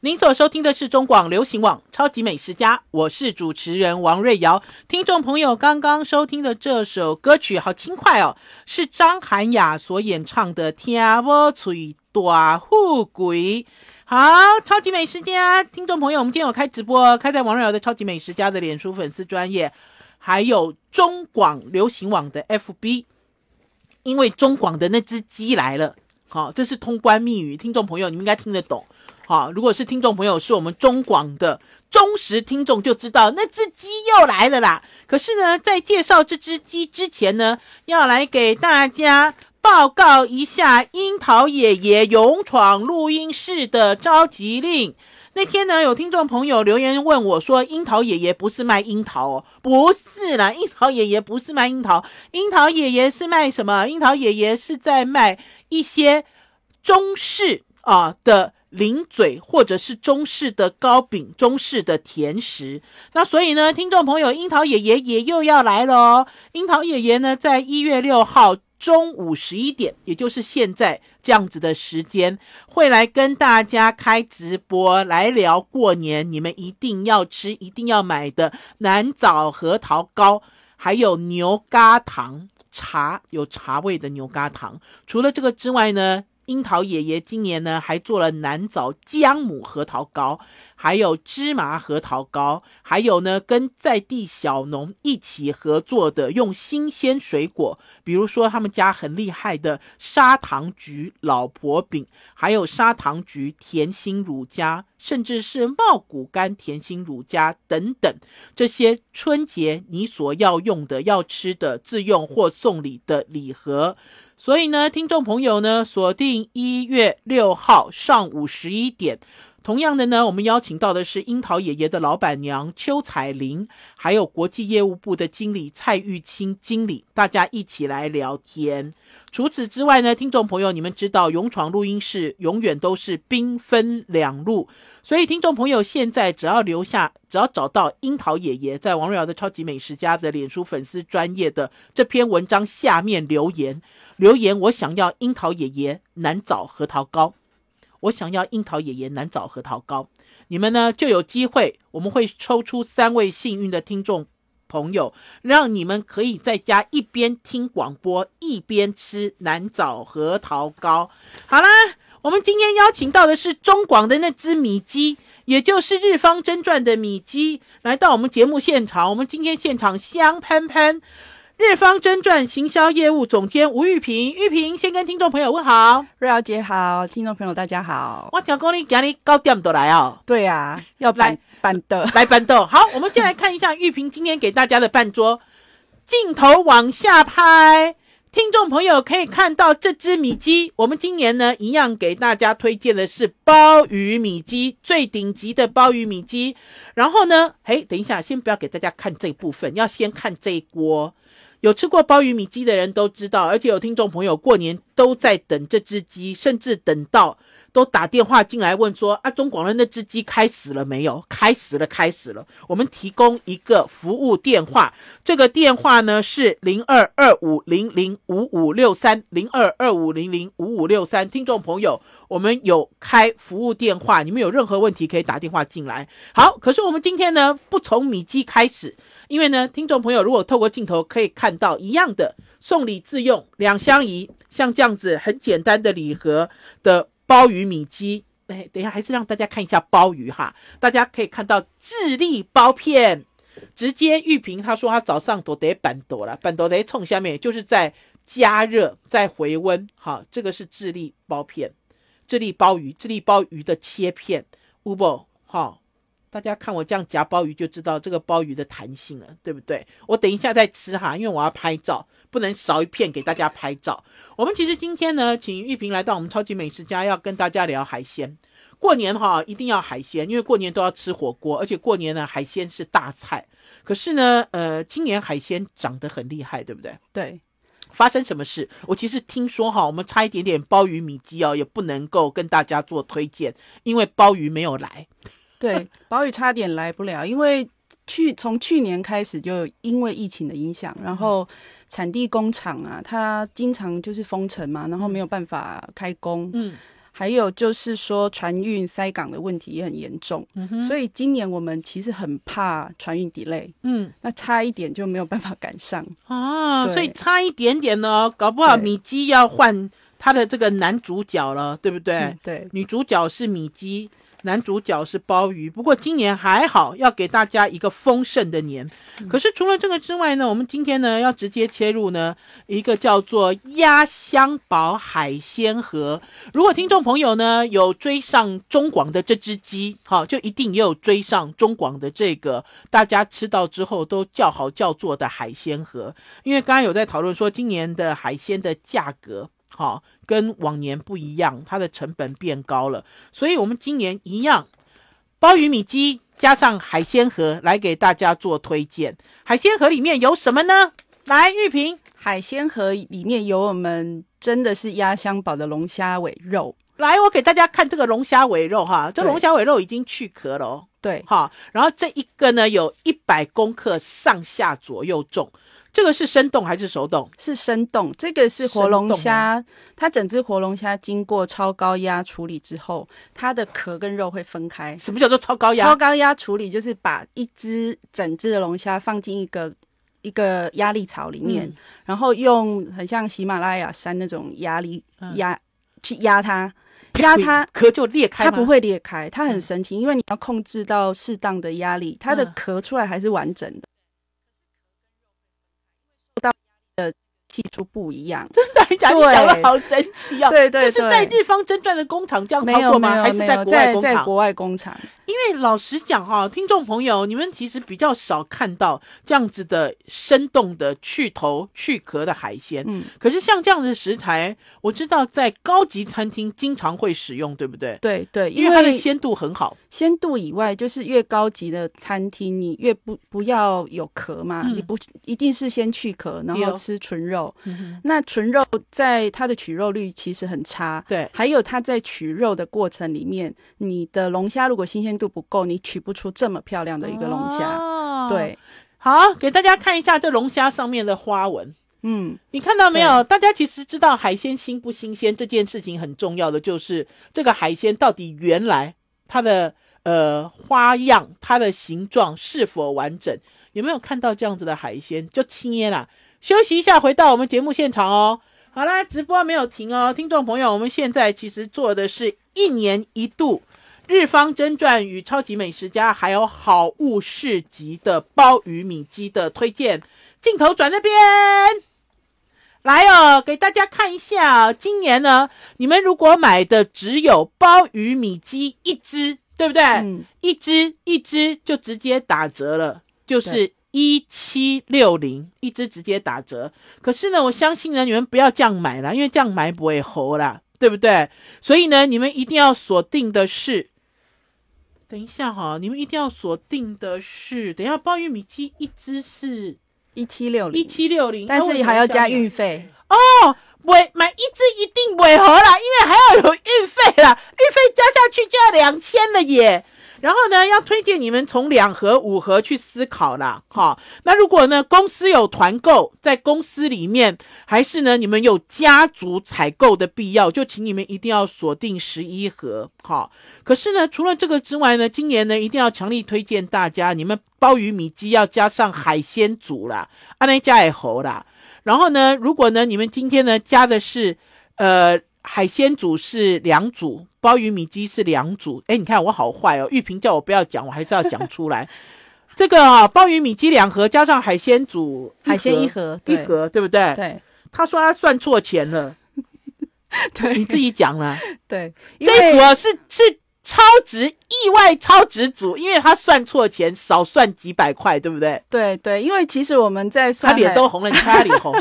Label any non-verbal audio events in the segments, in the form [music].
您所收听的是中广流行网《超级美食家》，我是主持人王瑞瑶。听众朋友，刚刚收听的这首歌曲好轻快哦，是张涵雅所演唱的《天王吹大富贵》。好，《超级美食家》，听众朋友，我们今天有开直播，开在王瑞瑶的《超级美食家》的脸书粉丝专业，还有中广流行网的 FB。因为中广的那只鸡来了，好，这是通关密语，听众朋友，你们应该听得懂。好，如果是听众朋友是我们中广的忠实听众，就知道那只鸡又来了啦。可是呢，在介绍这只鸡之前呢，要来给大家报告一下樱桃爷爷勇闯录音室的召集令。那天呢，有听众朋友留言问我，说樱桃爷爷不是卖樱桃哦，不是啦，樱桃爷爷不是卖樱桃，樱桃爷爷是卖什么？樱桃爷爷是在卖一些中式啊的。零嘴或者是中式的糕饼、中式的甜食，那所以呢，听众朋友，樱桃野爷也又要来了哦。樱桃野爷爷呢，在一月六号中午十一点，也就是现在这样子的时间，会来跟大家开直播来聊过年，你们一定要吃、一定要买的南枣核桃糕，还有牛轧糖茶，有茶味的牛轧糖。除了这个之外呢？樱桃爷爷今年呢，还做了南枣姜母核桃糕。还有芝麻核桃糕，还有呢，跟在地小农一起合作的，用新鲜水果，比如说他们家很厉害的砂糖橘老婆饼，还有砂糖橘甜心乳加，甚至是茂谷柑甜心乳加等等，这些春节你所要用的、要吃的、自用或送礼的礼盒。所以呢，听众朋友呢，锁定一月六号上午十一点。同样的呢，我们邀请到的是樱桃爷爷的老板娘邱彩玲，还有国际业务部的经理蔡玉清经理，大家一起来聊天。除此之外呢，听众朋友，你们知道《勇闯录音室》永远都是兵分两路，所以听众朋友现在只要留下，只要找到樱桃爷爷在王瑞瑶的超级美食家的脸书粉丝专业的这篇文章下面留言，留言我想要樱桃爷爷南枣核桃糕。我想要樱桃、野爷南枣、核桃糕，你们呢就有机会，我们会抽出三位幸运的听众朋友，让你们可以在家一边听广播，一边吃南枣核桃糕。好啦，我们今天邀请到的是中广的那只米鸡，也就是日方真传的米鸡，来到我们节目现场。我们今天现场香喷喷。日方真传行销业务总监吴玉平，玉平先跟听众朋友问好，瑞瑶姐好，听众朋友大家好，我条沟你搞呢高调都来哦，对呀，要来搬豆，来搬豆，好，我们先来看一下玉平今天给大家的饭桌，镜头往下拍，听众朋友可以看到这只米鸡，我们今年呢一样给大家推荐的是鲍鱼米鸡，最顶级的鲍鱼米鸡，然后呢，哎，等一下，先不要给大家看这部分，要先看这一锅。有吃过包玉米鸡的人都知道，而且有听众朋友过年都在等这只鸡，甚至等到。都打电话进来问说：“啊，中广的那只鸡开始了没有？开始了，开始了。”我们提供一个服务电话，这个电话呢是零二二五零零五五六三零二二五零零五五六三。听众朋友，我们有开服务电话，你们有任何问题可以打电话进来。好，可是我们今天呢不从米鸡开始，因为呢，听众朋友如果透过镜头可以看到一样的送礼自用两相宜，像这样子很简单的礼盒的。鲍鱼米鸡，哎，等一下，还是让大家看一下鲍鱼哈。大家可以看到智利鲍片，直接玉屏他说他早上躲得板多了，板到得冲下面，就是在加热在回温，好，这个是智利鲍片，智利鲍鱼，智利鲍鱼的切片 u b 好。大家看我这样夹鲍鱼，就知道这个鲍鱼的弹性了，对不对？我等一下再吃哈，因为我要拍照，不能少一片给大家拍照。我们其实今天呢，请玉萍来到我们超级美食家，要跟大家聊海鲜。过年哈，一定要海鲜，因为过年都要吃火锅，而且过年呢，海鲜是大菜。可是呢，呃，今年海鲜涨得很厉害，对不对？对，发生什么事？我其实听说哈，我们差一点点鲍鱼米鸡哦，也不能够跟大家做推荐，因为鲍鱼没有来。对，宝宇差点来不了，因为去从去年开始就因为疫情的影响，然后产地工厂啊，它经常就是封城嘛，然后没有办法开工。嗯，还有就是说船运塞港的问题也很严重，所以今年我们其实很怕船运 delay。嗯，那差一点就没有办法赶上。啊，所以差一点点呢，搞不好米基要换他的这个男主角了，对不对？对，女主角是米基。男主角是鲍鱼，不过今年还好，要给大家一个丰盛的年。可是除了这个之外呢，我们今天呢要直接切入呢一个叫做鸭香堡海鲜盒。如果听众朋友呢有追上中广的这只鸡，好，就一定也有追上中广的这个大家吃到之后都叫好叫座的海鲜盒。因为刚刚有在讨论说今年的海鲜的价格。好，跟往年不一样，它的成本变高了，所以我们今年一样，包鱼米鸡加上海鲜盒来给大家做推荐。海鲜盒里面有什么呢？来，玉萍，海鲜盒里面有我们真的是压箱宝的龙虾尾肉。来，我给大家看这个龙虾尾肉哈，这龙虾尾肉已经去壳了。哦。对，好，然后这一个呢，有一百公克上下左右重。这个是生冻还是熟冻？是生冻。这个是活龙虾，它整只活龙虾经过超高压处理之后，它的壳跟肉会分开。什么叫做超高压？超高压处理就是把一只整只的龙虾放进一个一个压力槽里面，然后用很像喜马拉雅山那种压力压去压它，压它壳就裂开。它不会裂开，它很神奇，因为你要控制到适当的压力，它的壳出来还是完整的。技术不一样，真的假的？讲的好神奇啊！对对，就是在日方真正的工厂这样操作吗？还是在国外工厂？在国外工厂。因为老实讲哈，听众朋友，你们其实比较少看到这样子的生动的去头去壳的海鲜。嗯。可是像这样的食材，我知道在高级餐厅经常会使用，对不对？对对，因为它的鲜度很好。鲜度以外，就是越高级的餐厅，你越不不要有壳嘛，你不一定是先去壳，然后吃纯肉。那纯肉在它的取肉率其实很差。对。还有它在取肉的过程里面，你的龙虾如果新鲜。度不够，你取不出这么漂亮的一个龙虾。对，好，给大家看一下这龙虾上面的花纹。嗯，你看到没有？大家其实知道海鲜新不新鲜这件事情很重要的，就是这个海鲜到底原来它的呃花样、它的形状是否完整？有没有看到这样子的海鲜就切啦？休息一下，回到我们节目现场哦。好啦，直播没有停哦，听众朋友，我们现在其实做的是一年一度。日方真传与超级美食家，还有好物市集的鲍鱼米鸡的推荐。镜头转那边来哦，给大家看一下今年呢，你们如果买的只有鲍鱼米鸡一只，对不对？嗯。一只一只就直接打折了，就是一七六零，一只直接打折。可是呢，我相信呢，你们不要这样买啦，因为这样买不会猴啦，对不对？所以呢，你们一定要锁定的是。等一下哈，你们一定要锁定的是，等下抱玉米鸡一只是，一七六零一七六零，但是你还要加运费哦。尾买一只一定违和了，因为还要有运费啦，运费加下去就要两千了耶。然后呢，要推荐你们从两盒、五盒去思考啦。哈。那如果呢，公司有团购，在公司里面，还是呢，你们有家族采购的必要，就请你们一定要锁定十一盒哈。可是呢，除了这个之外呢，今年呢，一定要强力推荐大家，你们鲍鱼米鸡要加上海鲜组啦，安内加也猴啦。然后呢，如果呢，你们今天呢加的是，呃。海鲜组是两组，鲍鱼米鸡是两组。哎，你看我好坏哦！玉萍叫我不要讲，我还是要讲出来。[laughs] 这个啊，鲍鱼米鸡两盒加上海鲜组，海鲜一盒，一盒对不对？对。他说他算错钱了，[laughs] 你自己讲了。[laughs] 对，一组啊是是超值意外超值组，因为他算错钱，少算几百块，对不对？对对，因为其实我们在算，他脸都红了，你他脸红？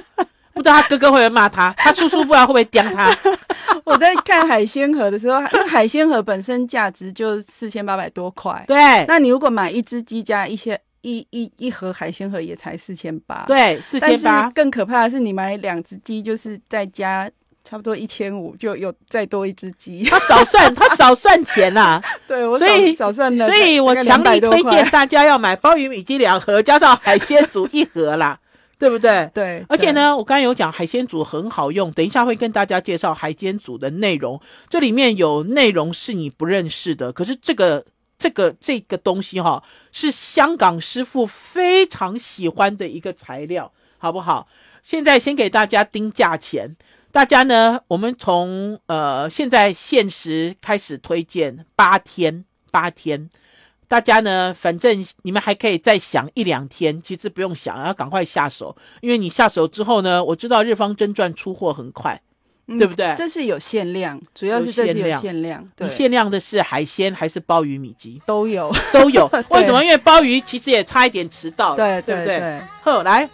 不知道他哥哥会不会骂他，[laughs] 他叔叔不知道会不会刁他？[laughs] 我在看海鲜盒的时候，海鲜盒本身价值就四千八百多块。对，那你如果买一只鸡加一些一一一盒海鲜盒也才四千八。对，四千八。更可怕的是你买两只鸡，就是再加差不多一千五，就有再多一只鸡。他少算，[laughs] 他少算钱啦。对，我所以少算了。所以我强力推荐大家要买鲍鱼米鸡两盒，加上海鲜足一盒啦。对不对？对，而且呢，我刚刚有讲海鲜组很好用，等一下会跟大家介绍海鲜组的内容。这里面有内容是你不认识的，可是这个、这个、这个东西哈，是香港师傅非常喜欢的一个材料，好不好？现在先给大家定价钱，大家呢，我们从呃现在限时开始推荐八天，八天。大家呢，反正你们还可以再想一两天，其实不用想，要赶快下手，因为你下手之后呢，我知道日方真传出货很快，对不对？这是有限量，主要是这是有限量。你限量的是海鲜还是鲍鱼米鸡？都有，都有。[laughs] 为什么？因为鲍鱼其实也差一点迟到，对对对。呵，来。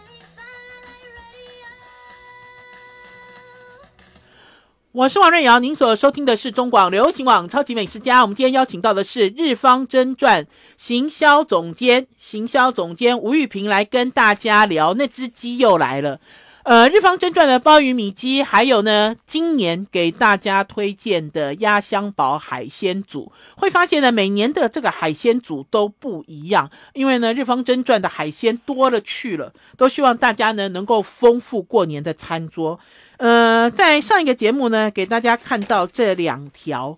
我是王瑞瑶，您所收听的是中广流行网超级美食家。我们今天邀请到的是日方真传行销总监、行销总监吴玉平来跟大家聊，那只鸡又来了。呃，日方真传的鲍鱼米鸡，还有呢，今年给大家推荐的压箱宝海鲜组，会发现呢，每年的这个海鲜组都不一样，因为呢，日方真传的海鲜多了去了，都希望大家呢能够丰富过年的餐桌。呃，在上一个节目呢，给大家看到这两条，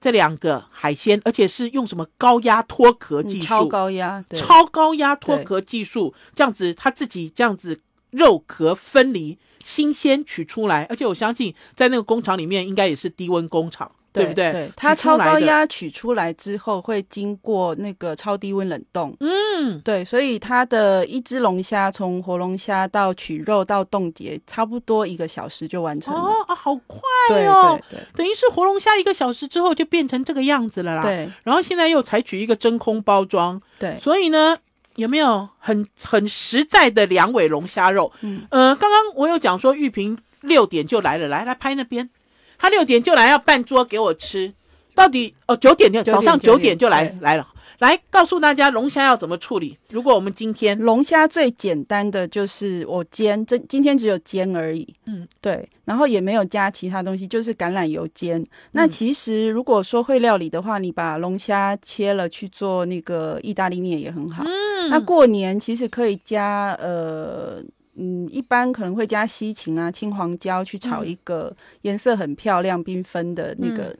这两个海鲜，而且是用什么高压脱壳技术？超高压，对，超高压脱壳技术，这样子，他自己这样子。肉壳分离，新鲜取出来，而且我相信在那个工厂里面应该也是低温工厂，对不对？对。它超高压取出来之后，会经过那个超低温冷冻。嗯。对，所以它的一只龙虾从活龙虾到取肉到冻结，差不多一个小时就完成了。哦啊，好快哦！对对对。等于是活龙虾一个小时之后就变成这个样子了啦。对。然后现在又采取一个真空包装。对。所以呢？有没有很很实在的两尾龙虾肉？嗯，呃，刚刚我有讲说玉萍六点就来了，来来拍那边，他六点就来要半桌给我吃，到底哦九点就早上九点就来来了。来告诉大家龙虾要怎么处理。如果我们今天龙虾最简单的就是我煎，这今天只有煎而已。嗯，对，然后也没有加其他东西，就是橄榄油煎。那其实如果说会料理的话，你把龙虾切了去做那个意大利面也很好。嗯，那过年其实可以加呃。嗯，一般可能会加西芹啊、青黄椒去炒一个颜色很漂亮、缤纷的那个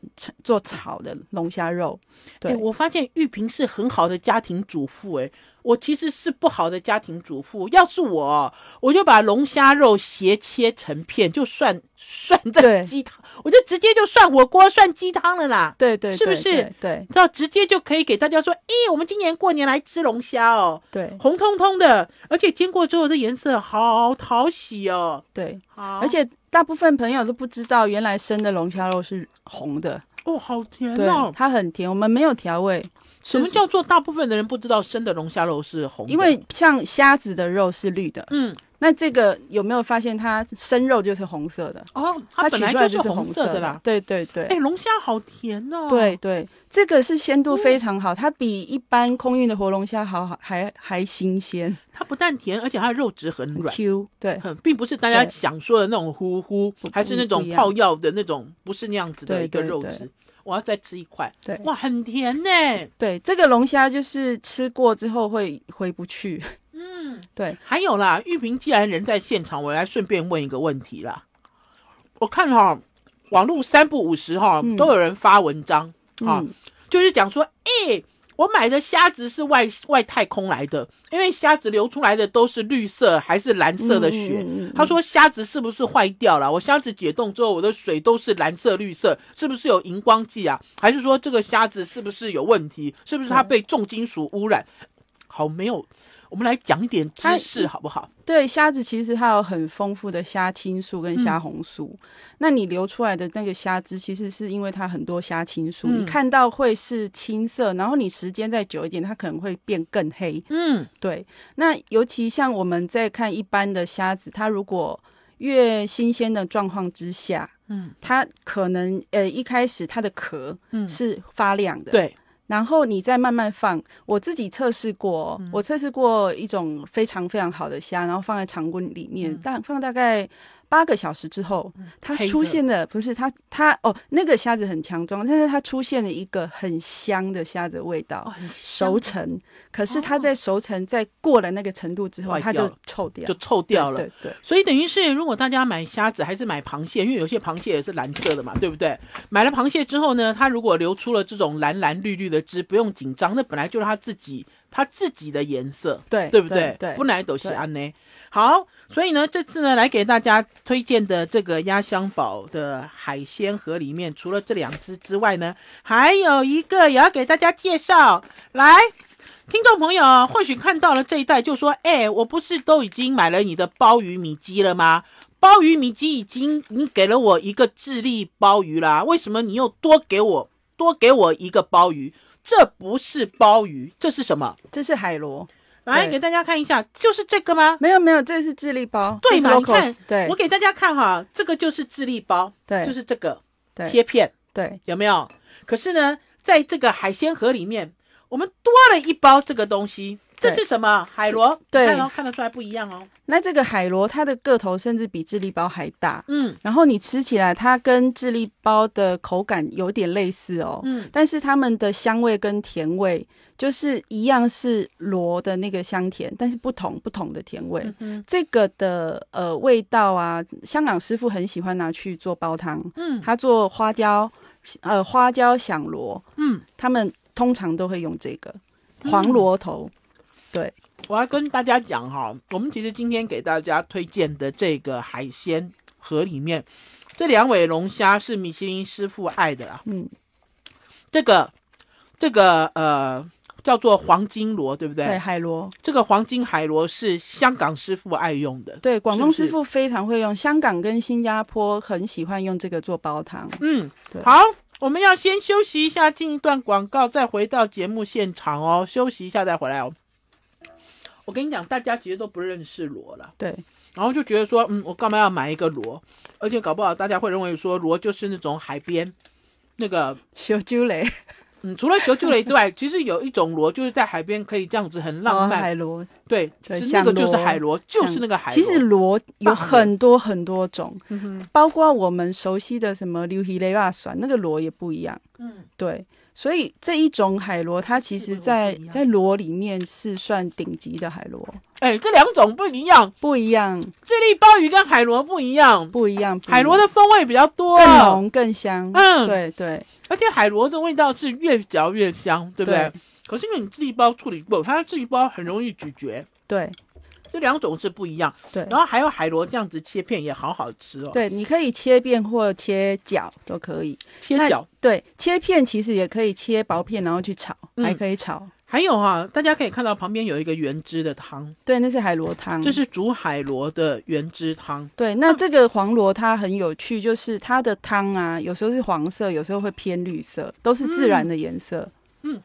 做炒的龙虾肉。对我发现玉萍是很好的家庭主妇，哎，我其实是不好的家庭主妇。要是我，我就把龙虾肉斜切成片，就涮涮在鸡汤。我就直接就涮火锅、涮鸡汤了啦，对对，是不是？对，然后直接就可以给大家说，咦，我们今年过年来吃龙虾，哦。对，红彤彤的，而且煎过之后的颜色好讨喜哦，对，好，而且大部分朋友都不知道原来生的龙虾肉是红的，哦，好甜哦，它很甜，我们没有调味。什么叫做大部分的人不知道生的龙虾肉是红？因为像虾子的肉是绿的，嗯。那这个有没有发现它生肉就是红色的哦？它本来就是红色的啦。对对对。哎，龙虾好甜哦。对对，这个是鲜度非常好，它比一般空运的活龙虾好，还还新鲜。它不但甜，而且它的肉质很软 Q。对，很，并不是大家想说的那种呼呼，还是那种泡药的那种，不是那样子的一个肉质。我要再吃一块。对，哇，很甜呢。对，这个龙虾就是吃过之后会回不去。嗯，对，还有啦，玉萍既然人在现场，我来顺便问一个问题啦。我看哈网络三不五十哈，都有人发文章啊，就是讲说，哎，我买的虾子是外外太空来的，因为虾子流出来的都是绿色还是蓝色的血。他说虾子是不是坏掉了？我虾子解冻之后，我的水都是蓝色、绿色，是不是有荧光剂啊？还是说这个虾子是不是有问题？是不是它被重金属污染？好，没有。我们来讲一点知识好不好？对，虾子其实它有很丰富的虾青素跟虾红素。那你流出来的那个虾汁，其实是因为它很多虾青素，你看到会是青色。然后你时间再久一点，它可能会变更黑。嗯，对。那尤其像我们在看一般的虾子，它如果越新鲜的状况之下，嗯，它可能呃一开始它的壳嗯是发亮的。对。然后你再慢慢放。我自己测试过，我测试过一种非常非常好的虾，然后放在常温里面，大放大概。八个小时之后，它出现了，不是它，它哦，那个虾子很强壮，但是它出现了一个很香的虾子味道，熟成，可是它在熟成在过了那个程度之后，它就臭掉，就臭掉了，对对。所以等于是，如果大家买虾子还是买螃蟹，因为有些螃蟹也是蓝色的嘛，对不对？买了螃蟹之后呢，它如果流出了这种蓝蓝绿绿的汁，不用紧张，那本来就是它自己。它自己的颜色，对对不对？对，不来都是安呢。好，所以呢，这次呢来给大家推荐的这个压箱宝的海鲜盒里面，除了这两只之外呢，还有一个也要给大家介绍。来，听众朋友或许看到了这一袋，就说：“哎，我不是都已经买了你的鲍鱼米鸡了吗？鲍鱼米鸡已经你给了我一个智利鲍鱼啦，为什么你又多给我多给我一个鲍鱼？”这不是鲍鱼，这是什么？这是海螺。来给大家看一下，就是这个吗？没有没有，这是智利包，对吗？你看，对，我给大家看哈，这个就是智利包，对，就是这个切片，对，有没有？可是呢，在这个海鲜盒里面，我们多了一包这个东西。这是什么海螺？对，看得出来不一样哦。那这个海螺它的个头甚至比智利包还大。嗯，然后你吃起来，它跟智利包的口感有点类似哦。嗯，但是它们的香味跟甜味就是一样，是螺的那个香甜，但是不同不同的甜味。嗯、这个的呃味道啊，香港师傅很喜欢拿去做煲汤。嗯，他做花椒，呃花椒响螺。嗯，他们通常都会用这个黄螺头。对，我要跟大家讲哈，我们其实今天给大家推荐的这个海鲜盒里面，这两尾龙虾是米其林师傅爱的啊。嗯，这个这个呃叫做黄金螺，对不对？对，海螺。这个黄金海螺是香港师傅爱用的，对，广东师傅非常会用。香港跟新加坡很喜欢用这个做煲汤。嗯，好，我们要先休息一下，进一段广告，再回到节目现场哦。休息一下再回来哦。我跟你讲，大家其实都不认识螺了。对，然后就觉得说，嗯，我干嘛要买一个螺？而且搞不好大家会认为说，螺就是那种海边那个 [laughs] 小揪雷。嗯，除了小揪雷之外，其实有一种螺就是在海边可以这样子很浪漫。海螺对，是那个就是海螺，就是那个海。其实螺有很多很多种，包括我们熟悉的什么流希雷亚酸那个螺也不一样。嗯，对。所以这一种海螺，它其实在在螺里面是算顶级的海螺。哎，这两种不一样，不一样。智利鲍鱼跟海螺不一样，不一样。海螺的风味比较多，更浓更香。嗯，对对。而且海螺的味道是越嚼越香，对不对？可是因为你智利鲍处理过，它智利鲍很容易咀嚼。对。这两种是不一样，对。然后还有海螺这样子切片也好好吃哦。对，你可以切片或切角都可以。切角，对。切片其实也可以切薄片，然后去炒，还可以炒。还有哈，大家可以看到旁边有一个原汁的汤，对，那是海螺汤，就是煮海螺的原汁汤。对，那这个黄螺它很有趣，就是它的汤啊，有时候是黄色，有时候会偏绿色，都是自然的颜色。嗯，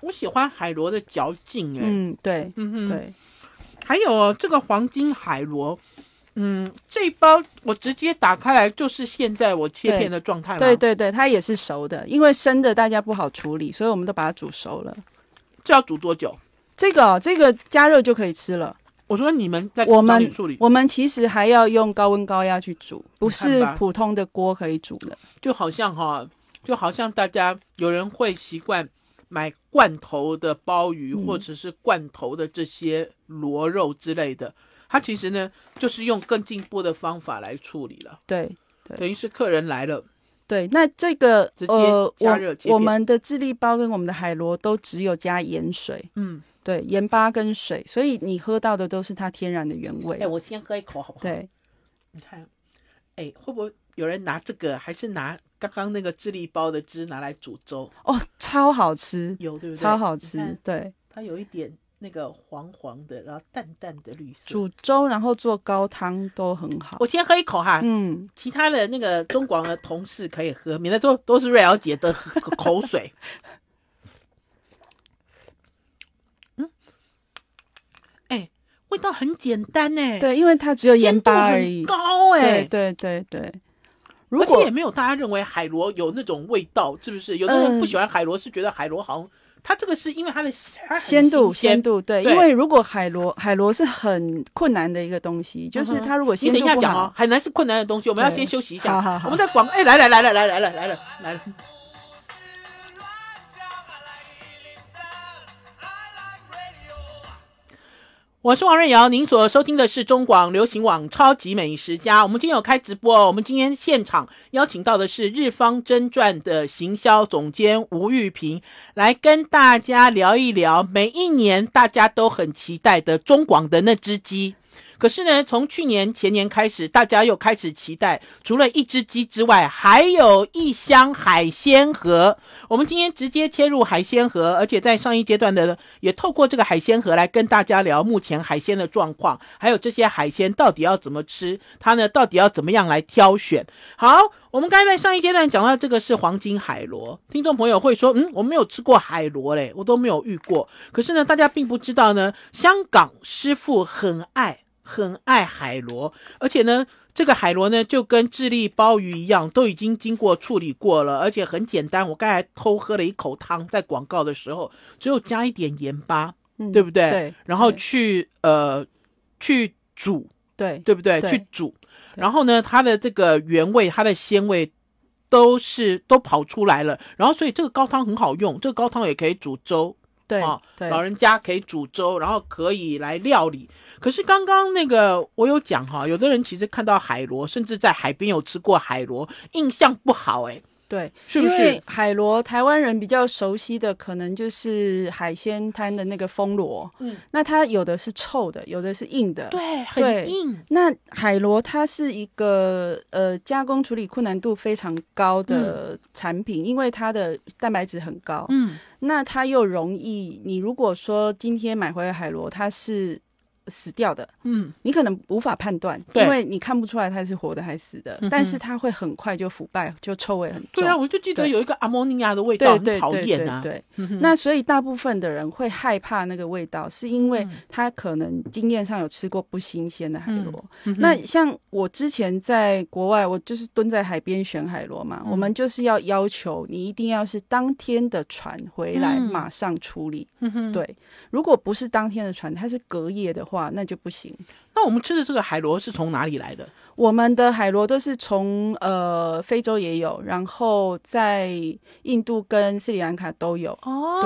我喜欢海螺的嚼劲哎。嗯，对。嗯嗯对。还有这个黄金海螺，嗯，这包我直接打开来就是现在我切片的状态嘛？对对对，它也是熟的，因为生的大家不好处理，所以我们都把它煮熟了。这要煮多久？这个这个加热就可以吃了。我说你们在我们我们其实还要用高温高压去煮，不是普通的锅可以煮的。就好像哈，就好像大家有人会习惯。买罐头的鲍鱼或者是罐头的这些螺肉之类的，它其实呢就是用更进步的方法来处理了。对，等于是客人来了。对，那这个呃，我我们的智利包跟我们的海螺都只有加盐水。嗯，对，盐巴跟水，所以你喝到的都是它天然的原味。哎，我先喝一口好不好？对，你看，哎，会不会有人拿这个还是拿？刚刚那个智利包的汁拿来煮粥哦，超好吃，有对不对？超好吃，对，它有一点那个黄黄的，然后淡淡的绿色，煮粥然后做高汤都很好。我先喝一口哈，嗯，其他的那个中广的同事可以喝，免得说都是瑞瑶姐的口水。[laughs] 嗯，哎，味道很简单哎，对，因为它只有盐巴而已，高哎，对对对对。而且也没有大家认为海螺有那种味道，是不是？有的人不喜欢海螺，是觉得海螺好像它这个是因为它的鲜度，鲜度对。因为如果海螺，海螺是很困难的一个东西，就是它如果鲜度不你等一下讲哦，海南是困难的东西，我们要先休息一下。好好好，我们在广，哎，来来来来来来了来了来了。我是王瑞瑶，您所收听的是中广流行网超级美食家。我们今天有开直播，我们今天现场邀请到的是日方真传的行销总监吴玉平，来跟大家聊一聊每一年大家都很期待的中广的那只鸡。可是呢，从去年前年开始，大家又开始期待，除了一只鸡之外，还有一箱海鲜盒。我们今天直接切入海鲜盒，而且在上一阶段的也透过这个海鲜盒来跟大家聊目前海鲜的状况，还有这些海鲜到底要怎么吃，它呢到底要怎么样来挑选。好，我们刚才上一阶段讲到这个是黄金海螺，听众朋友会说，嗯，我没有吃过海螺嘞，我都没有遇过。可是呢，大家并不知道呢，香港师傅很爱。很爱海螺，而且呢，这个海螺呢就跟智利鲍鱼一样，都已经经过处理过了，而且很简单。我刚才偷喝了一口汤，在广告的时候，只有加一点盐巴，对不对？对。然后去呃，去煮，对，对不对？去煮。然后呢，它的这个原味，它的鲜味，都是都跑出来了。然后，所以这个高汤很好用，这个高汤也可以煮粥。对老人家可以煮粥，然后可以来料理。可是刚刚那个我有讲哈，有的人其实看到海螺，甚至在海边有吃过海螺，印象不好哎。对，是不是？因为海螺，台湾人比较熟悉的可能就是海鲜摊的那个风螺。嗯，那它有的是臭的，有的是硬的。对，很硬。那海螺它是一个呃加工处理困难度非常高的产品，因为它的蛋白质很高。嗯。那它又容易，你如果说今天买回来海螺，它是。死掉的，嗯，你可能无法判断，因为你看不出来它是活的还是死的，但是它会很快就腐败，就臭味很重。对啊，我就记得有一个阿莫尼亚的味道，很讨厌啊。对，那所以大部分的人会害怕那个味道，是因为他可能经验上有吃过不新鲜的海螺。那像我之前在国外，我就是蹲在海边选海螺嘛，我们就是要要求你一定要是当天的船回来马上处理。嗯哼，对，如果不是当天的船，它是隔夜的话。哇，那就不行。那我们吃的这个海螺是从哪里来的？我们的海螺都是从呃非洲也有，然后在印度跟斯里兰卡都有。哦，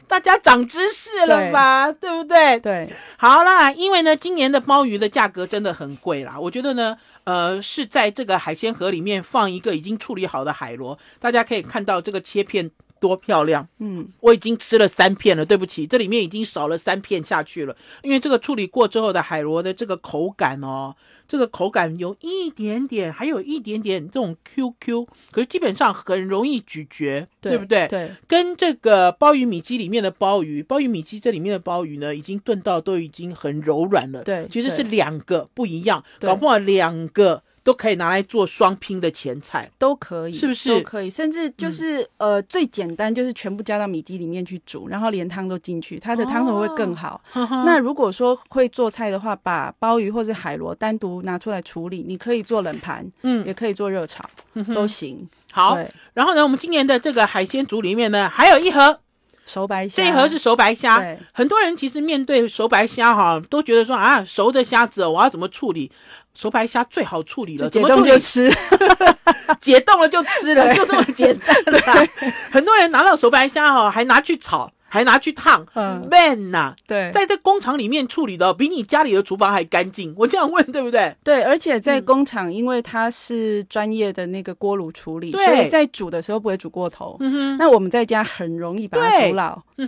对，大家长知识了吧，对不对？对，好啦，因为呢，今年的猫鱼的价格真的很贵啦。我觉得呢，呃，是在这个海鲜盒里面放一个已经处理好的海螺，大家可以看到这个切片。多漂亮！嗯，我已经吃了三片了。对不起，这里面已经少了三片下去了。因为这个处理过之后的海螺的这个口感哦，这个口感有一点点，还有一点点这种 QQ，可是基本上很容易咀嚼，对不对？对，跟这个鲍鱼米鸡里面的鲍鱼，鲍鱼米鸡这里面的鲍鱼呢，已经炖到都已经很柔软了。对，其实是两个不一样，搞不好两个。都可以拿来做双拼的前菜，都可以，是不是？都可以，甚至就是呃，最简单就是全部加到米鸡里面去煮，然后连汤都进去，它的汤头会更好。那如果说会做菜的话，把鲍鱼或者海螺单独拿出来处理，你可以做冷盘，嗯，也可以做热炒，都行。好，然后呢，我们今年的这个海鲜组里面呢，还有一盒。熟白虾，这一盒是熟白虾。很多人其实面对熟白虾哈，都觉得说啊，熟的虾子我要怎么处理？熟白虾最好处理了，解冻就吃，[laughs] 解冻了就吃了，[laughs] 就这么简单。很多人拿到熟白虾哈，还拿去炒。还拿去烫，笨呐！对，在这工厂里面处理的比你家里的厨房还干净。[laughs] 我这样问，对不对？对，而且在工厂，因为它是专业的那个锅炉处理，所以在煮的时候不会煮过头。嗯哼，那我们在家很容易把它煮老。对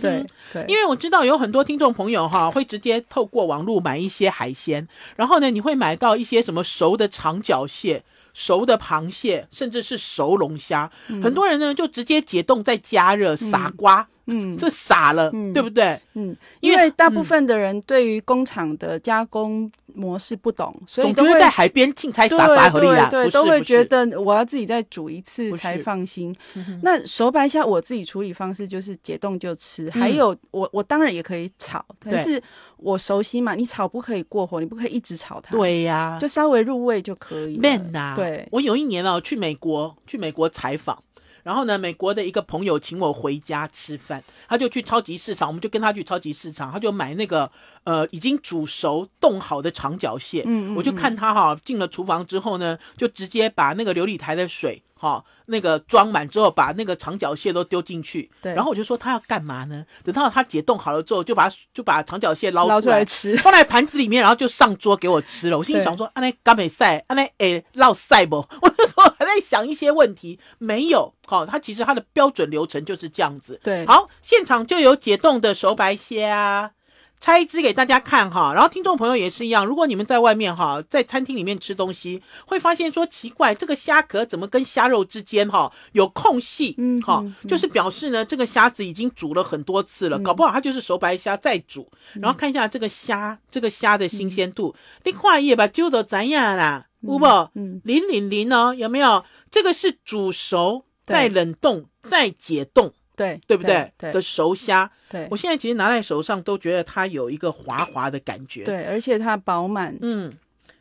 对，因为我知道有很多听众朋友哈，会直接透过网路买一些海鲜，然后呢，你会买到一些什么熟的长脚蟹、熟的螃蟹，甚至是熟龙虾。很多人呢就直接解冻再加热，傻瓜。嗯，这傻了，对不对？嗯，因为大部分的人对于工厂的加工模式不懂，所以都会在海边听才傻傻对对，都会觉得我要自己再煮一次才放心。那熟白虾我自己处理方式就是解冻就吃，还有我我当然也可以炒，可是我熟悉嘛，你炒不可以过火，你不可以一直炒它，对呀，就稍微入味就可以。Man 啊，对，我有一年啊去美国去美国采访。然后呢？美国的一个朋友请我回家吃饭，他就去超级市场，我们就跟他去超级市场，他就买那个。呃，已经煮熟冻好的长脚蟹，嗯，我就看他哈进了厨房之后呢，就直接把那个琉璃台的水哈那个装满之后，把那个长脚蟹都丢进去。对，然后我就说他要干嘛呢？等到他解冻好了之后，就把就把长脚蟹捞出来吃，[laughs] 放在盘子里面，然后就上桌给我吃了。我心里想说，阿那干没赛，阿那诶漏赛不？[laughs] 我就说还在想一些问题，没有。好，他其实他的标准流程就是这样子。对，好，现场就有解冻的熟白虾。拆一只给大家看哈，然后听众朋友也是一样。如果你们在外面哈，在餐厅里面吃东西，会发现说奇怪，这个虾壳怎么跟虾肉之间哈有空隙？嗯，哈，就是表示呢，这个虾子已经煮了很多次了，搞不好它就是熟白虾再煮。然后看一下这个虾，这个虾的新鲜度，你看一下吧，揪的怎样啦？有宝，嗯，零零零哦，有没有？这个是煮熟再冷冻再解冻。对对不对？对的熟虾，对我现在其实拿在手上都觉得它有一个滑滑的感觉。对，而且它饱满。嗯，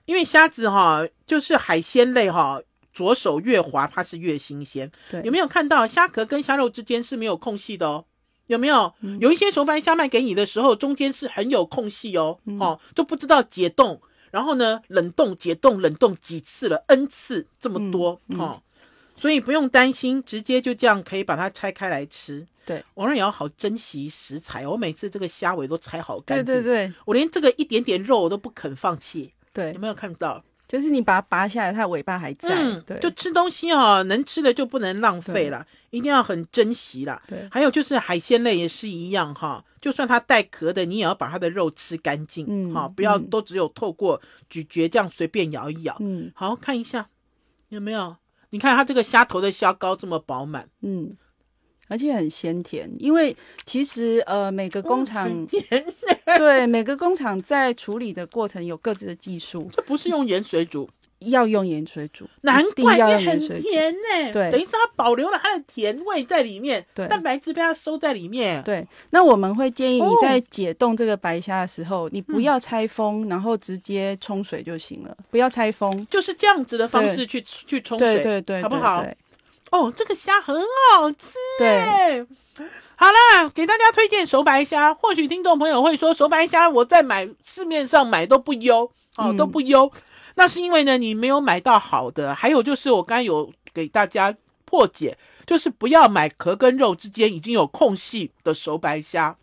因为虾子哈，就是海鲜类哈，左手越滑，它是越新鲜。对，有没有看到虾壳跟虾肉之间是没有空隙的哦？有没有？有一些熟白虾卖给你的时候，中间是很有空隙哦。哦，就不知道解冻，然后呢，冷冻、解冻、冷冻几次了，n 次这么多哦。所以不用担心，直接就这样可以把它拆开来吃。对，我们也要好珍惜食材。我每次这个虾尾都拆好干净。对对对，我连这个一点点肉我都不肯放弃。对，有没有看到？就是你把它拔下来，它尾巴还在。嗯，对。就吃东西哦，能吃的就不能浪费了，一定要很珍惜啦。对。还有就是海鲜类也是一样哈，就算它带壳的，你也要把它的肉吃干净。嗯，哈，不要都只有透过咀嚼这样随便咬一咬。嗯，好看一下，有没有？你看它这个虾头的虾膏这么饱满，嗯，而且很鲜甜。因为其实呃，每个工厂对每个工厂在处理的过程有各自的技术，这不是用盐水煮。要用盐水煮，难怪也很甜呢。对，等于是它保留了它的甜味在里面，蛋白质被它收在里面。对，那我们会建议你在解冻这个白虾的时候，你不要拆封，然后直接冲水就行了，不要拆封，就是这样子的方式去去冲水，对对，好不好？哦，这个虾很好吃。对，好啦，给大家推荐熟白虾。或许听众朋友会说，熟白虾我在买市面上买都不优哦，都不优。那是因为呢，你没有买到好的。还有就是，我刚有给大家破解，就是不要买壳跟肉之间已经有空隙的熟白虾，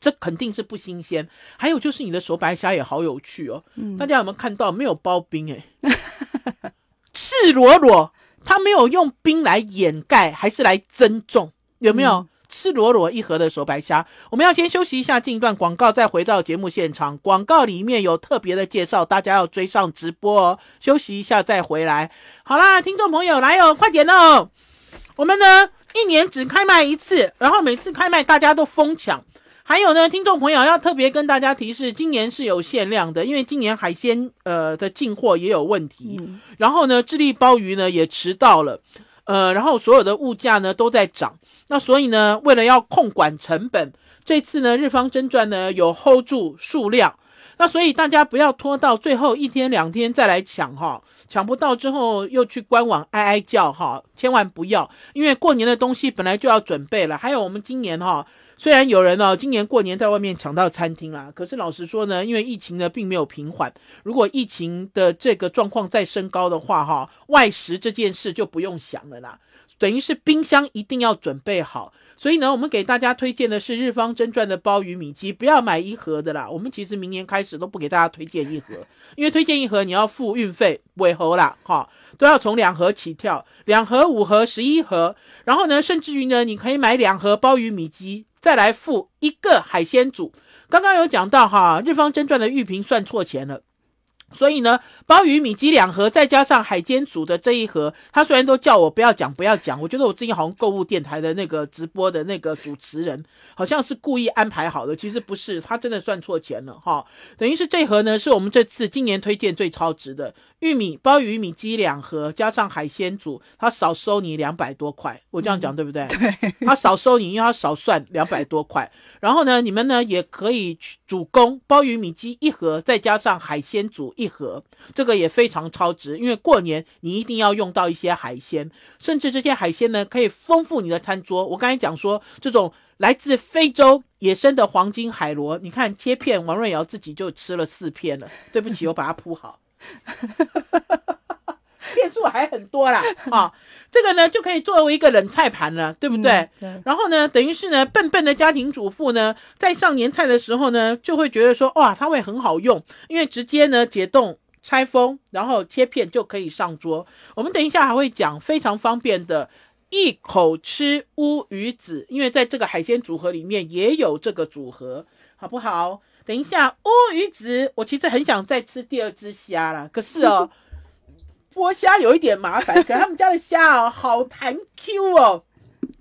这肯定是不新鲜。还有就是你的熟白虾也好有趣哦，大家有没有看到没有包冰？哎，赤裸裸，他没有用冰来掩盖，还是来增重，有没有？赤裸裸一盒的手白虾，我们要先休息一下，进一段广告，再回到节目现场。广告里面有特别的介绍，大家要追上直播哦。休息一下再回来。好啦，听众朋友来哦，快点哦。我们呢一年只开卖一次，然后每次开卖大家都疯抢。还有呢，听众朋友要特别跟大家提示，今年是有限量的，因为今年海鲜呃的进货也有问题。然后呢，智利鲍鱼呢也迟到了。呃，然后所有的物价呢都在涨，那所以呢，为了要控管成本，这次呢日方真传呢有 hold 住数量，那所以大家不要拖到最后一天两天再来抢哈，抢不到之后又去官网哀哀叫哈，千万不要，因为过年的东西本来就要准备了，还有我们今年哈。虽然有人哦，今年过年在外面抢到餐厅啦，可是老实说呢，因为疫情呢并没有平缓。如果疫情的这个状况再升高的话，哈，外食这件事就不用想了啦。等于是冰箱一定要准备好。所以呢，我们给大家推荐的是日方真传的鲍鱼米鸡，不要买一盒的啦。我们其实明年开始都不给大家推荐一盒，因为推荐一盒你要付运费尾喉啦，哈，都要从两盒起跳，两盒、五盒、十一盒，然后呢，甚至于呢，你可以买两盒鲍鱼米鸡。再来付一个海鲜组，刚刚有讲到哈，日方真传的玉萍算错钱了。所以呢，鲍鱼米鸡两盒，再加上海鲜组的这一盒，他虽然都叫我不要讲，不要讲。我觉得我最近好像购物电台的那个直播的那个主持人，好像是故意安排好的，其实不是，他真的算错钱了哈。等于是这盒呢，是我们这次今年推荐最超值的玉米鲍鱼米鸡两盒，加上海鲜组，他少收你两百多块。我这样讲对不对？对。他少收你，因为他少算两百多块。然后呢，你们呢也可以去主攻鲍鱼米鸡一盒，再加上海鲜组。一盒，这个也非常超值，因为过年你一定要用到一些海鲜，甚至这些海鲜呢，可以丰富你的餐桌。我刚才讲说，这种来自非洲野生的黄金海螺，你看切片，王瑞瑶自己就吃了四片了。对不起，我把它铺好。[laughs] [laughs] 变数还很多啦，啊，[laughs] 这个呢就可以作为一个冷菜盘了，对不对？然后呢，等于是呢，笨笨的家庭主妇呢，在上年菜的时候呢，就会觉得说，哇，它会很好用，因为直接呢解冻、拆封，然后切片就可以上桌。我们等一下还会讲非常方便的一口吃乌鱼子，因为在这个海鲜组合里面也有这个组合，好不好？等一下乌鱼子，我其实很想再吃第二只虾啦，可是哦。[laughs] 剥虾有一点麻烦，可是他们家的虾哦，好弹 Q 哦。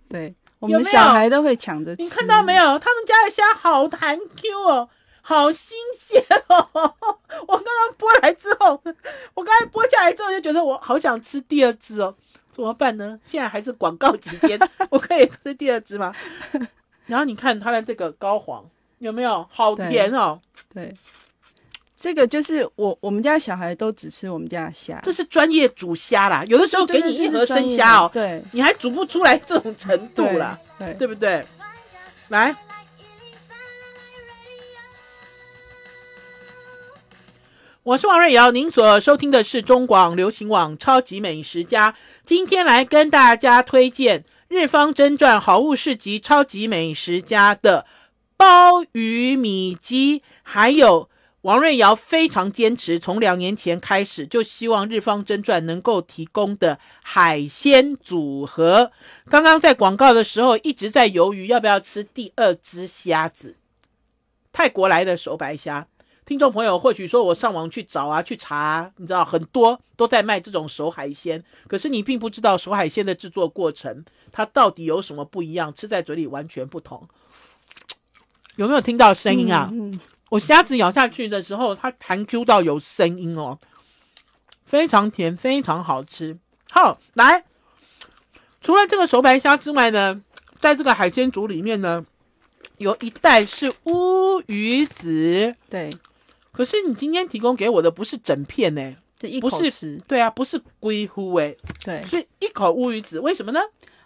对，我们小孩都会抢着吃。你看到没有？他们家的虾好弹 Q 哦，好新鲜哦。[laughs] 我刚刚剥来之后，我刚才剥下来之后就觉得我好想吃第二只哦。怎么办呢？现在还是广告期间，[laughs] 我可以吃第二只吗？然后你看它的这个膏黄有没有？好甜哦。对。这个就是我，我们家小孩都只吃我们家虾，这是专业煮虾啦。有的时候给你一盒生虾哦，对，你还煮不出来这种程度啦，对不对？来，我是王瑞瑶，您所收听的是中广流行网《超级美食家》，今天来跟大家推荐《日方真传好物市集》《超级美食家》的鲍鱼米鸡，还有。王瑞瑶非常坚持，从两年前开始就希望日方真传能够提供的海鲜组合。刚刚在广告的时候一直在犹豫要不要吃第二只虾子，泰国来的熟白虾。听众朋友或许说我上网去找啊，去查，你知道很多都在卖这种熟海鲜，可是你并不知道熟海鲜的制作过程，它到底有什么不一样，吃在嘴里完全不同。有没有听到声音啊？我虾子咬下去的时候，它弹 Q 到有声音哦，非常甜，非常好吃。好，来，除了这个熟白虾之外呢，在这个海鲜组里面呢，有一袋是乌鱼子。对，可是你今天提供给我的不是整片呢，不是对啊，不是龟呼哎，对，是一口乌鱼子。为什么呢？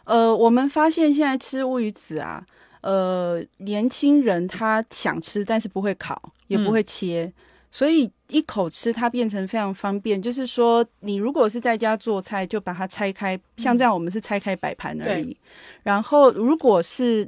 呃，我们发现现在吃乌鱼子啊。呃，年轻人他想吃，但是不会烤，也不会切，所以一口吃它变成非常方便。就是说，你如果是在家做菜，就把它拆开，像这样，我们是拆开摆盘而已。然后，如果是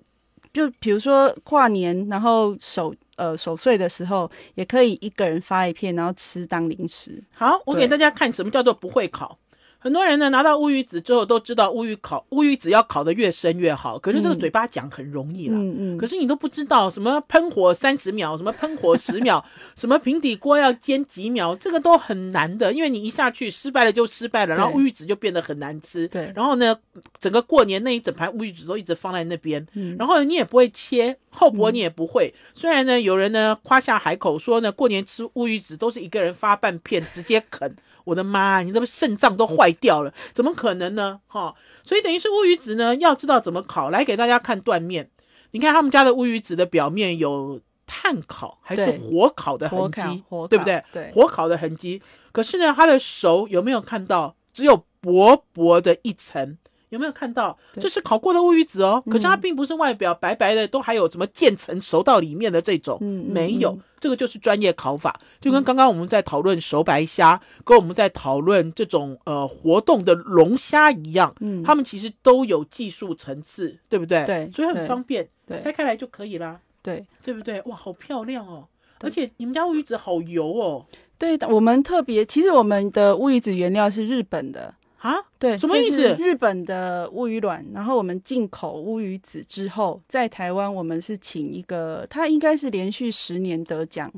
就比如说跨年，然后守呃守岁的时候，也可以一个人发一片，然后吃当零食。好，我给大家看什么叫做不会烤。很多人呢拿到乌鱼子之后都知道乌鱼烤乌鱼子要烤得越深越好，可是这个嘴巴讲很容易了，可是你都不知道什么喷火三十秒，什么喷火十秒，[laughs] 什么平底锅要煎几秒，这个都很难的，因为你一下去失败了就失败了，然后乌鱼子就变得很难吃。对，然后呢，整个过年那一整盘乌鱼子都一直放在那边，然后你也不会切厚薄，你也不会。虽然呢，有人呢夸下海口说呢，过年吃乌鱼子都是一个人发半片直接啃。我的妈！你怎么肾脏都坏掉了？怎么可能呢？哈！所以等于是乌鱼子呢，要知道怎么烤，来给大家看断面。你看他们家的乌鱼子的表面有炭烤还是火烤的痕迹，对不对？对，火烤的痕迹。可是呢，它的手有没有看到？只有薄薄的一层。有没有看到？这是烤过的乌鱼子哦，可是它并不是外表白白的，都还有什么渐层熟到里面的这种，嗯，没有，这个就是专业烤法，就跟刚刚我们在讨论熟白虾，跟我们在讨论这种呃活动的龙虾一样，嗯，他们其实都有技术层次，对不对？对，所以很方便，对，拆开来就可以啦。对，对不对？哇，好漂亮哦！而且你们家乌鱼子好油哦。对，我们特别，其实我们的乌鱼子原料是日本的。啊，对，什么意思？日本的乌鱼卵，然后我们进口乌鱼子之后，在台湾我们是请一个，他应该是连续十年得奖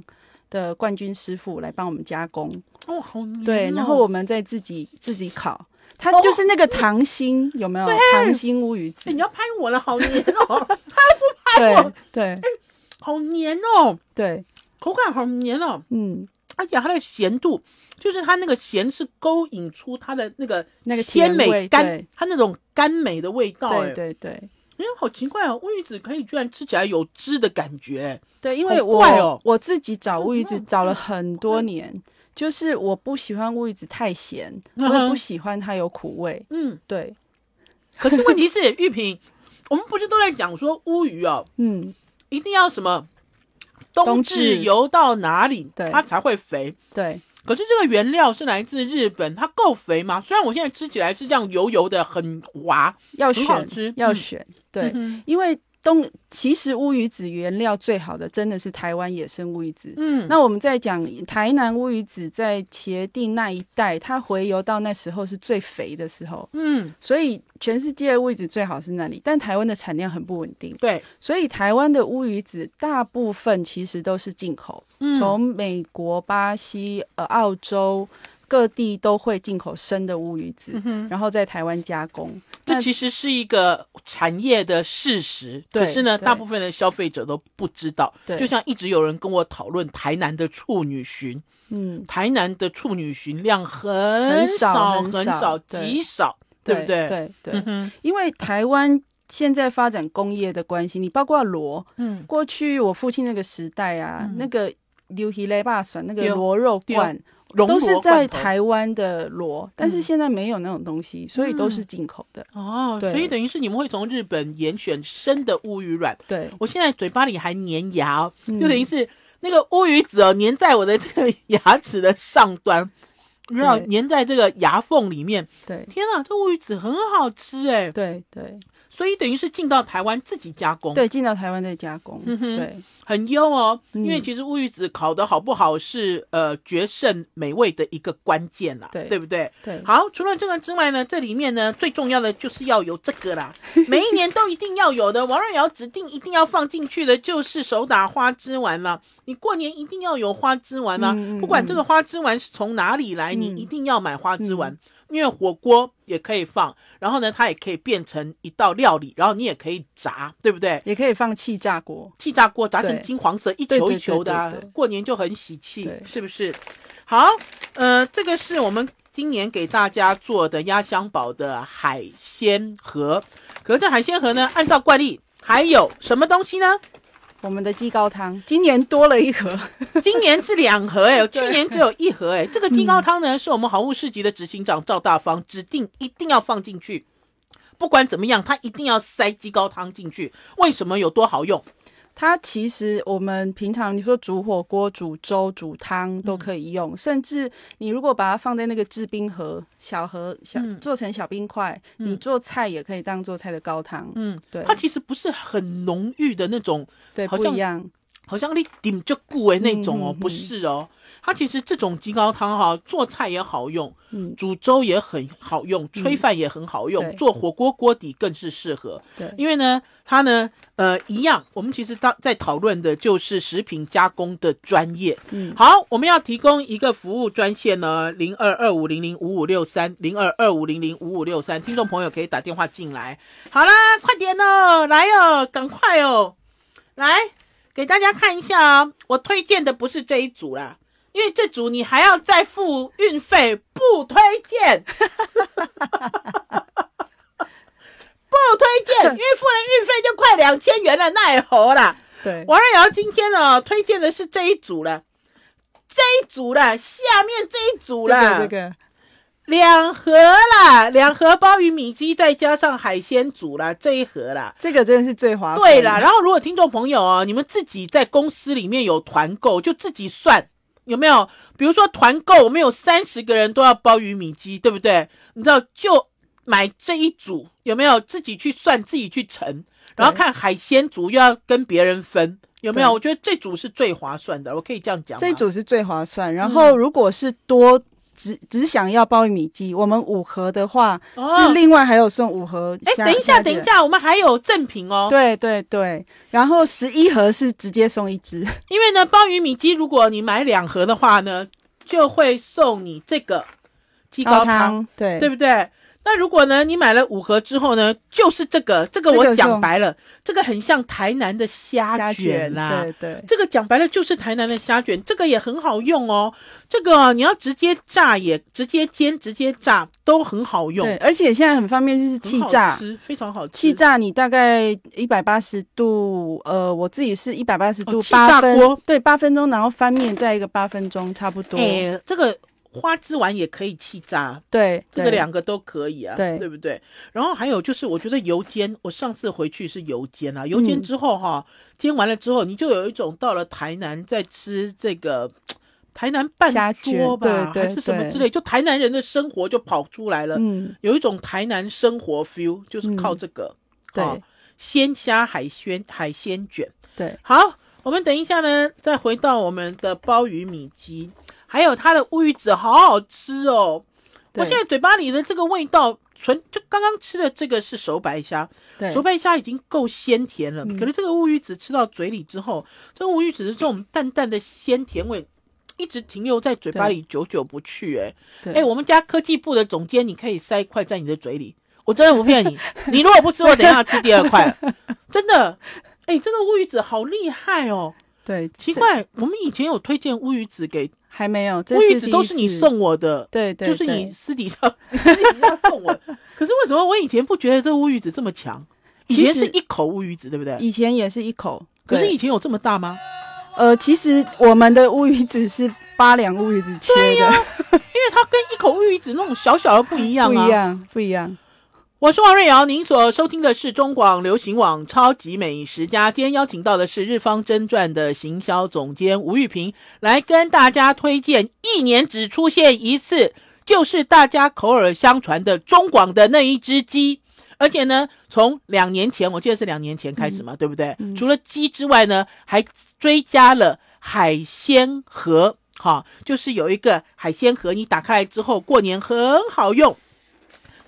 的冠军师傅来帮我们加工。哦，好黏。对，然后我们再自己自己烤，它就是那个糖心有没有？糖心乌鱼子。你要拍我了，好黏哦！拍 [laughs] 不拍我？对对，好黏哦，对，口感好黏哦，嗯。而且它的咸度，就是它那个咸是勾引出它的那个那个鲜美甘，它那种甘美的味道。对对对，哎，好奇怪哦，乌鱼子可以居然吃起来有汁的感觉。对，因为我我自己找乌鱼子找了很多年，就是我不喜欢乌鱼子太咸，我不喜欢它有苦味。嗯，对。可是问题是，玉萍，我们不是都在讲说乌鱼哦？[laughs] 嗯，一定要什么？冬至油到哪里，它才会肥？对，可是这个原料是来自日本，它够肥吗？虽然我现在吃起来是这样油油的，很滑，要选，要选，对，因为。东其实乌鱼子原料最好的真的是台湾野生乌鱼子。嗯，那我们在讲台南乌鱼子，在茄定那一带，它回游到那时候是最肥的时候。嗯，所以全世界乌鱼子最好是那里，但台湾的产量很不稳定。对，所以台湾的乌鱼子大部分其实都是进口，从美国、巴西、呃、澳洲各地都会进口生的乌鱼子，然后在台湾加工。这其实是一个产业的事实，可是呢，大部分的消费者都不知道。就像一直有人跟我讨论台南的处女巡，嗯，台南的处女巡量很少，很少，极少，对不对？对对。因为台湾现在发展工业的关系，你包括螺，嗯，过去我父亲那个时代啊，那个牛皮雷霸笋，那个螺肉罐。都是在台湾的螺，但是现在没有那种东西，所以都是进口的哦。所以等于是你们会从日本严选生的乌鱼卵。对，我现在嘴巴里还粘牙就等于是那个乌鱼子哦，粘在我的这个牙齿的上端，然后粘在这个牙缝里面。对，天啊，这乌鱼子很好吃哎。对对。所以等于是进到台湾自己加工，对，进到台湾再加工，对，很优哦。因为其实乌鱼子烤的好不好是呃决胜美味的一个关键啦，对，对不对？对。好，除了这个之外呢，这里面呢最重要的就是要有这个啦，[laughs] 每一年都一定要有的。王瑞瑶指定一定要放进去的就是手打花枝丸了。你过年一定要有花枝丸啊，不管这个花枝丸是从哪里来，你一定要买花枝丸。因为火锅也可以放，然后呢，它也可以变成一道料理，然后你也可以炸，对不对？也可以放气炸锅，气炸锅炸成金黄色，一球一球的，过年就很喜气，是不是？好，呃，这个是我们今年给大家做的压箱宝的海鲜盒，可是这海鲜盒呢，按照惯例，还有什么东西呢？我们的鸡高汤今年多了一盒，[laughs] 今年是两盒哎，去年只有一盒哎。[laughs] 这个鸡高汤呢，是我们好物市集的执行长赵大方指定一定要放进去，不管怎么样，他一定要塞鸡高汤进去。为什么有多好用？它其实我们平常你说煮火锅、煮粥、煮汤都可以用，甚至你如果把它放在那个制冰盒小盒，小做成小冰块，你做菜也可以当做菜的高汤。嗯，对，它其实不是很浓郁的那种，对，不一样。好像你顶就顾为那种哦，不是哦。它其实这种鸡高汤哈，做菜也好用，煮粥也很好用，炊饭也很好用，做火锅锅底更是适合。对，因为呢，它呢，呃，一样。我们其实当在讨论的就是食品加工的专业。嗯，好，我们要提供一个服务专线呢，零二二五零零五五六三，零二二五零零五五六三。听众朋友可以打电话进来。好啦，快点哦，来哦，赶快哦，来。给大家看一下啊，我推荐的不是这一组啦，因为这组你还要再付运费，不推荐，[laughs] 不推荐，因为付了运费就快两千元了，奈何啦？对，王瑞瑶今天呢，推荐的是这一组了，这一组了，下面这一组了。两盒啦，两盒鲍鱼米鸡，再加上海鲜煮啦，这一盒啦，这个真的是最划算。对啦，然后如果听众朋友哦，你们自己在公司里面有团购，就自己算有没有？比如说团购，我们有三十个人都要包鱼米鸡，对不对？你知道就买这一组有没有？自己去算，自己去乘，然后看海鲜煮又要跟别人分有没有？我觉得这组是最划算的，我可以这样讲。这组是最划算，然后如果是多。只只想要鲍鱼米鸡，我们五盒的话是另外还有送五盒。哎，等一下，等一下，我们还有赠品哦。对对对，然后十一盒是直接送一只。因为呢，鲍鱼米鸡如果你买两盒的话呢，就会送你这个。高汤对对不对？那如果呢？你买了五盒之后呢？就是这个，这个我讲白了，这个很像台南的虾卷啦。对对，这个讲白了就是台南的虾卷，这个也很好用哦。这个你要直接炸也，直接煎，直接炸都很好用。对，而且现在很方便，就是气炸，非常好吃。气炸你大概一百八十度，呃，我自己是一百八十度八分，对，八分钟，然后翻面再一个八分钟，差不多。哎，这个。花枝丸也可以气炸，对，这个两个都可以啊，对，对不对？然后还有就是，我觉得油煎，我上次回去是油煎啊，油煎之后哈，煎完了之后，你就有一种到了台南在吃这个台南拌桌吧，还是什么之类，就台南人的生活就跑出来了，嗯，有一种台南生活 feel，就是靠这个，对，鲜虾海鲜海鲜卷，对，好，我们等一下呢，再回到我们的鲍鱼米鸡。还有它的乌鱼子好好吃哦！我现在嘴巴里的这个味道，纯就刚刚吃的这个是熟白虾，熟白虾已经够鲜甜了。可是这个乌鱼子吃到嘴里之后，这乌鱼子是这种淡淡的鲜甜味，一直停留在嘴巴里，久久不去。哎，哎，我们家科技部的总监，你可以塞一块在你的嘴里，我真的不骗你。[laughs] 你如果不吃，我等一下吃第二块，真的。哎，这个乌鱼子好厉害哦！对，奇怪，我们以前有推荐乌鱼子给。还没有乌鱼子都是你送我的，对对，就是你私底下 [laughs] 送我。可是为什么我以前不觉得这乌鱼子这么强？以前是一口乌鱼子，对不对？以前也是一口，可是以前有这么大吗？呃，其实我们的乌鱼子是八两乌鱼子，对呀，因为它跟一口乌鱼子那种小小的不一样，[laughs] 不一样，不一样。我是王瑞瑶，您所收听的是中广流行网超级美食家。今天邀请到的是日方真传的行销总监吴玉平，来跟大家推荐一年只出现一次，就是大家口耳相传的中广的那一只鸡。而且呢，从两年前，我记得是两年前开始嘛，对不对？除了鸡之外呢，还追加了海鲜盒，哈，就是有一个海鲜盒，你打开来之后，过年很好用。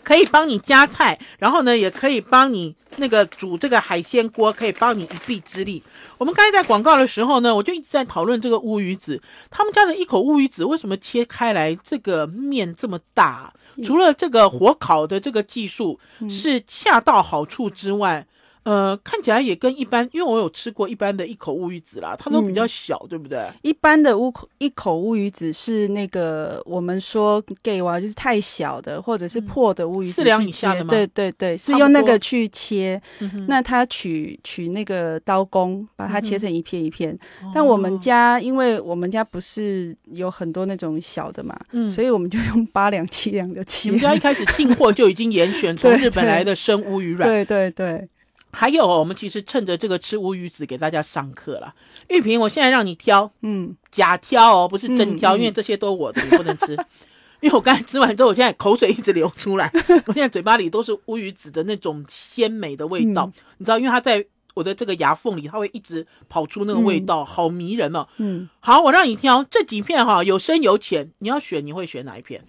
可以帮你夹菜，然后呢，也可以帮你那个煮这个海鲜锅，可以帮你一臂之力。我们刚才在广告的时候呢，我就一直在讨论这个乌鱼子，他们家的一口乌鱼子为什么切开来这个面这么大？除了这个火烤的这个技术是恰到好处之外。呃，看起来也跟一般，因为我有吃过一般的一口乌鱼子啦，它都比较小，对不对？一般的乌口一口乌鱼子是那个我们说 gay 娃，就是太小的或者是破的乌鱼子，四两以下的。对对对，是用那个去切，那他取取那个刀工，把它切成一片一片。但我们家因为我们家不是有很多那种小的嘛，所以我们就用八两七两的切。我们家一开始进货就已经严选 [laughs] 从日本来的生乌鱼软，对对对。还有，哦，我们其实趁着这个吃乌鱼子给大家上课了。玉萍，我现在让你挑，嗯，假挑哦，不是真挑，因为这些都我的，不能吃，[laughs] 因为我刚才吃完之后，我现在口水一直流出来，我现在嘴巴里都是乌鱼子的那种鲜美的味道，你知道，因为它在我的这个牙缝里，它会一直跑出那个味道，好迷人哦。嗯，好，我让你挑这几片哈，有深有浅，你要选，你会选哪一片？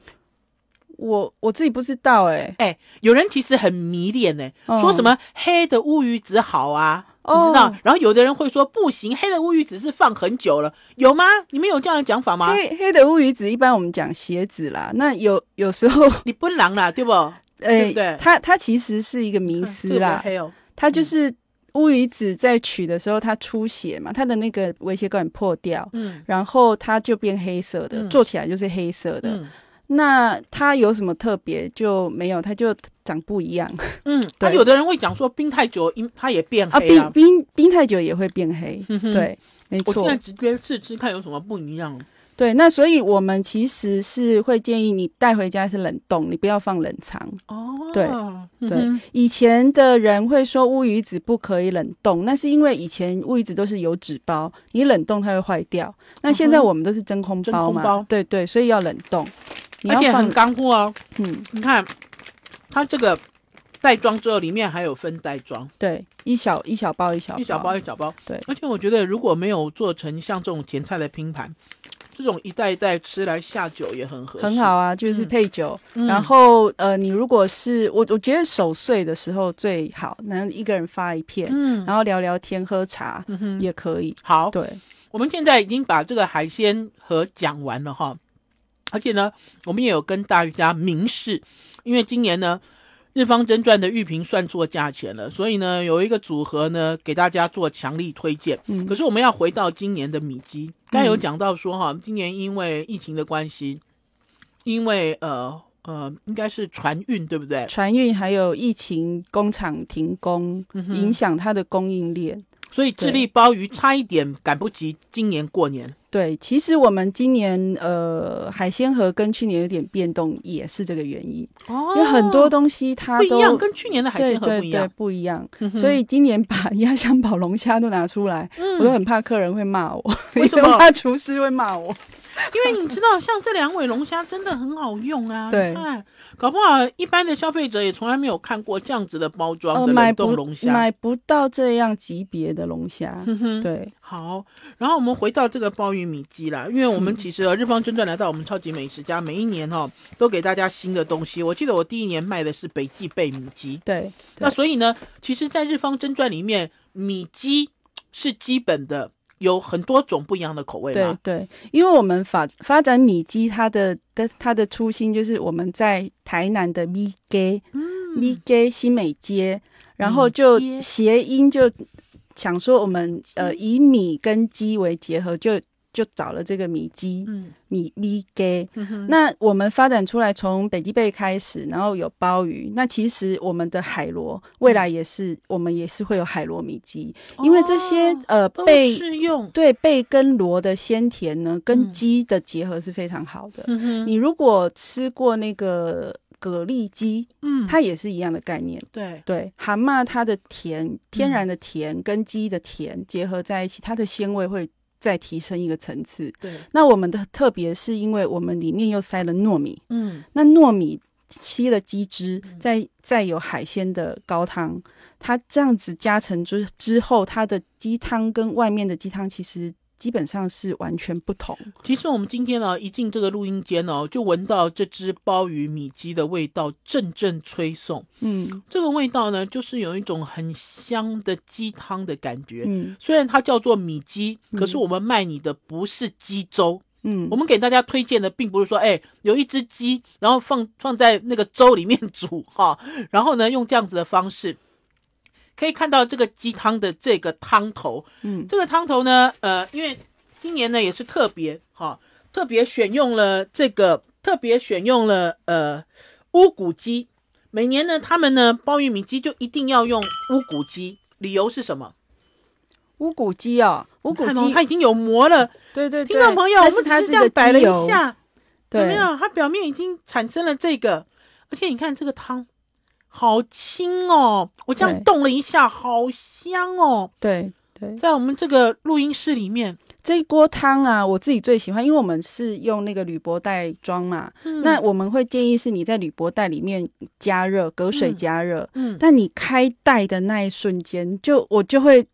我我自己不知道哎哎，有人其实很迷恋呢。说什么黑的乌鱼子好啊，你知道？然后有的人会说不行，黑的乌鱼子是放很久了，有吗？你们有这样的讲法吗？黑黑的乌鱼子一般我们讲鞋子啦，那有有时候你不狼啦，对不？[laughs] 哎、对，它它其实是一个迷思 [laughs] 啦，它就是乌鱼子在取的时候它出血嘛，它的那个威胁管破掉，嗯，然后它就变黑色的，做起来就是黑色的。那它有什么特别？就没有，它就长不一样。嗯，[laughs] 他有的人会讲说冰太久，因它也变黑。冰冰冰太久也会变黑，对，没错。我现在直接试吃看有什么不一样。对，那所以我们其实是会建议你带回家是冷冻，你不要放冷藏。哦，对对。以前的人会说乌鱼子不可以冷冻，那是因为以前乌鱼子都是油纸包，你冷冻它会坏掉。那现在我们都是真空包嘛？对对，所以要冷冻。而且很干货哦。嗯，你看，它这个袋装之后，里面还有分袋装。对，一小一小包，一小一小包一小包。对，而且我觉得如果没有做成像这种甜菜的拼盘，这种一袋一袋吃来下酒也很合适。很好啊，就是配酒。然后呃，你如果是我，我觉得守岁的时候最好能一个人发一片，嗯，然后聊聊天喝茶也可以。好，对我们现在已经把这个海鲜和讲完了哈。而且呢，我们也有跟大家明示，因为今年呢，日方真传的玉瓶算错价钱了，所以呢，有一个组合呢，给大家做强力推荐。嗯，可是我们要回到今年的米基，刚有讲到说哈，今年因为疫情的关系，因为呃呃，应该是船运对不对？船运还有疫情，工厂停工，影响它的供应链，所以智利鲍鱼差一点赶不及今年过年。对，其实我们今年呃海鲜盒跟去年有点变动，也是这个原因哦，因很多东西它都跟去年的海鲜盒不一样，不一样。所以今年把压 [laughs] 香堡龙虾都拿出来，我都很怕客人会骂我，[laughs] 么怕厨师会骂我，因为你知道，像这两尾龙虾真的很好用啊，对。搞不好一般的消费者也从来没有看过这样子的包装的冷冻龙虾，买不到这样级别的龙虾。[laughs] 对，好。然后我们回到这个鲍鱼米鸡啦，因为我们其实日方真传来到我们超级美食家，每一年哈都给大家新的东西。我记得我第一年卖的是北极贝米鸡，[laughs] 对。那所以呢，其实，在日方真传里面，米鸡是基本的。有很多种不一样的口味吗？对对，因为我们发发展米鸡，它的的它的初心就是我们在台南的米街，嗯，米街新美街，然后就谐音，就想说我们呃以米跟鸡为结合，就。就找了这个米鸡，米米鸡。那我们发展出来，从北极贝开始，然后有鲍鱼。那其实我们的海螺，未来也是我们也是会有海螺米鸡，因为这些呃贝对贝跟螺的鲜甜呢，跟鸡的结合是非常好的。你如果吃过那个蛤蜊鸡，嗯，它也是一样的概念。对对，蛤蟆它的甜，天然的甜跟鸡的甜结合在一起，它的鲜味会。再提升一个层次，对。那我们的特别是，因为我们里面又塞了糯米，嗯，那糯米吸了鸡汁，再再有海鲜的高汤，它这样子加成之之后，它的鸡汤跟外面的鸡汤其实。基本上是完全不同。其实我们今天呢，一进这个录音间哦，就闻到这只鲍鱼米鸡的味道阵阵吹送。嗯，这个味道呢，就是有一种很香的鸡汤的感觉。嗯，虽然它叫做米鸡，可是我们卖你的不是鸡粥。嗯，我们给大家推荐的并不是说，哎，有一只鸡，然后放放在那个粥里面煮哈，然后呢，用这样子的方式。可以看到这个鸡汤的这个汤头，嗯，这个汤头呢，呃，因为今年呢也是特别哈，特别选用了这个，特别选用了呃乌骨鸡。每年呢，他们呢包玉米鸡就一定要用乌骨鸡，理由是什么？乌骨鸡啊，乌骨鸡它已经有膜了，对对。听众朋友，我们只是这样摆了一下，有没有？它表面已经产生了这个，而且你看这个汤。好轻哦！我这样动了一下，好香哦。对对，在我们这个录音室里面，这一锅汤啊，我自己最喜欢，因为我们是用那个铝箔袋装嘛。嗯，那我们会建议是你在铝箔袋里面加热，隔水加热。嗯，但你开袋的那一瞬间，就我就会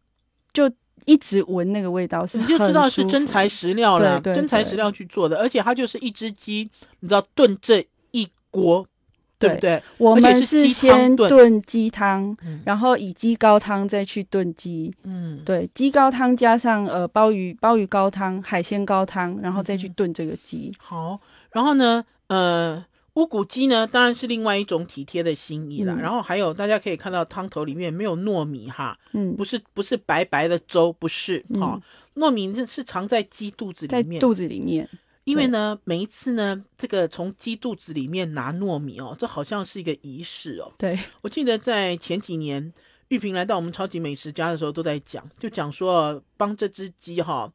就一直闻那个味道，你就知道是真材实料了。对，真材实料去做的，而且它就是一只鸡，你知道炖这一锅。对不对？我们是先炖鸡汤，然后以鸡高汤再去炖鸡。嗯，对，鸡高汤加上呃鲍鱼、鲍鱼高汤、海鲜高汤，然后再去炖这个鸡。好，然后呢，呃，乌骨鸡呢，当然是另外一种体贴的心意了。然后还有大家可以看到汤头里面没有糯米哈，嗯，不是不是白白的粥，不是哈，糯米是藏在鸡肚子里面，肚子里面。因为呢，每一次呢，这个从鸡肚子里面拿糯米哦，这好像是一个仪式哦。对，我记得在前几年，玉萍来到我们超级美食家的时候，都在讲，就讲说帮这只鸡哈。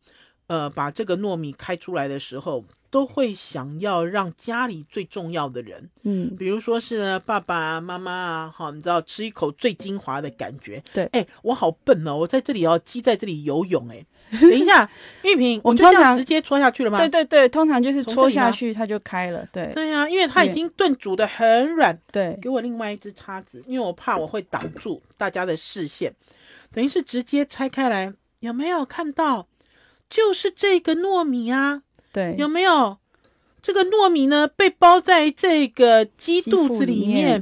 呃，把这个糯米开出来的时候，都会想要让家里最重要的人，嗯，比如说是爸爸妈妈啊，好，你知道吃一口最精华的感觉。对，哎，我好笨哦，我在这里哦，鸡在这里游泳，哎，[laughs] 等一下，玉萍，我们就这样直接戳下去了吗？对对对，通常就是戳下去它就开了。对对呀，因为它已经炖煮的很软。对，给我另外一只叉子，因为我怕我会挡住大家的视线，等于是直接拆开来，有没有看到？就是这个糯米啊，对，有没有这个糯米呢？被包在这个鸡肚子里面，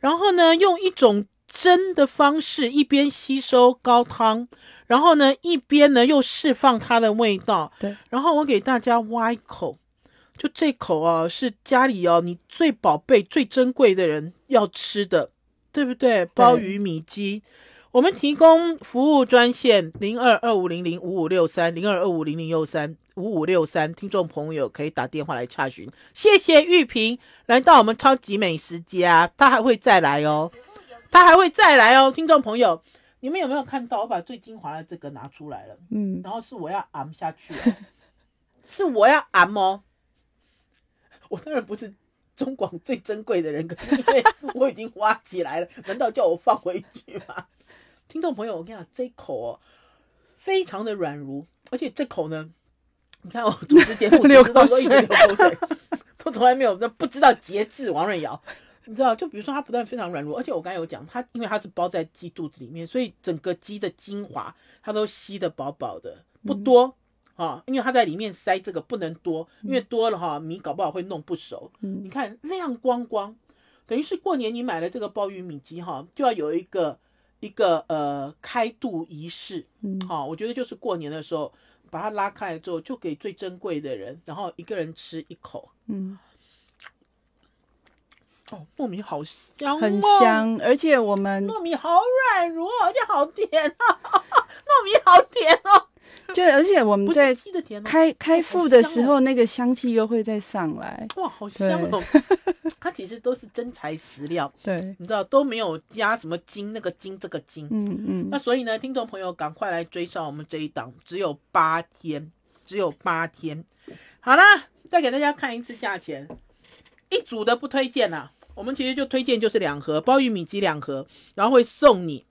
然后呢，用一种蒸的方式，一边吸收高汤，然后呢，一边呢又释放它的味道。对，然后我给大家挖一口，就这口啊，是家里哦，你最宝贝、最珍贵的人要吃的，对不对？鲍鱼米鸡。我们提供服务专线零二二五零零五五六三零二二五零零六三五五六三，听众朋友可以打电话来查询。谢谢玉萍来到我们超级美食家，他还会再来哦，他还会再来哦，听众朋友，你们有没有看到？我把最精华的这个拿出来了，嗯，然后是我要按下去，[laughs] 是我要按吗？我当然不是中广最珍贵的人格，因为我已经挖起来了，难道叫我放回去吗？听众朋友，我跟你讲，这口哦，非常的软如，而且这口呢，你看我主持节目流 [laughs] 口水都，都从来没有，都不知道节制。王瑞瑶，你知道？就比如说，它不但非常软弱，而且我刚才有讲，它因为它是包在鸡肚子里面，所以整个鸡的精华它都吸的饱饱的，不多啊，因为它在里面塞这个不能多，因为多了哈米搞不好会弄不熟。你看亮光光，等于是过年你买了这个鲍鱼米鸡哈，就要有一个。一个呃开度仪式，嗯，好，我觉得就是过年的时候把它拉开来之后，就给最珍贵的人，然后一个人吃一口。嗯，哦，糯米好香，很香，而且我们糯米好软糯，而且好甜啊，[laughs] 糯米好甜哦。就 [laughs] 而且我们在开开腹的时候，那个香气又会再上来。哇，好香哦！[laughs] 它其实都是真材实料。对，你知道都没有加什么精，那个精这个精。嗯嗯。那所以呢，听众朋友赶快来追上我们这一档，只有八天，只有八天。好啦，再给大家看一次价钱，一组的不推荐啦，我们其实就推荐就是两盒包玉米鸡两盒，然后会送你。